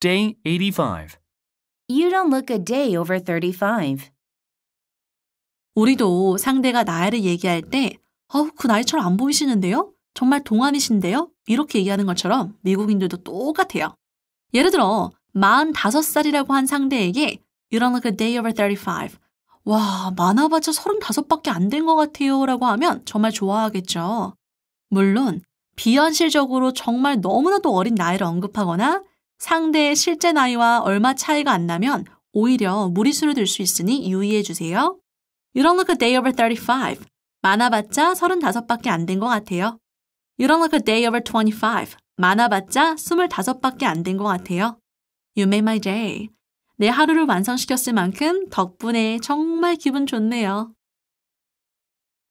Day 85. You don't look a day over 35. 우리도 상대가 나이를 얘기할 때 어우 그 나이처럼 안 보이시는데요? 정말 동안이신데요? 이렇게 얘기하는 것처럼 미국인들도 똑같아요. 예를 들어 45살이라고 한 상대에게 You don't look a day over 35. 와, 많아봤자 35밖에 안 된 것 같아요 라고 하면 정말 좋아하겠죠. 물론 비현실적으로 정말 너무나도 어린 나이를 언급하거나 상대의 실제 나이와 얼마 차이가 안 나면 오히려 무리수를 들 수 있으니 유의해 주세요. You don't look a day over 35. 많아봤자 35밖에 안 된 것 같아요. You don't look a day over 25. 많아봤자 25밖에 안 된 것 같아요. You made my day. 내 하루를 완성시켰을 만큼 덕분에 정말 기분 좋네요.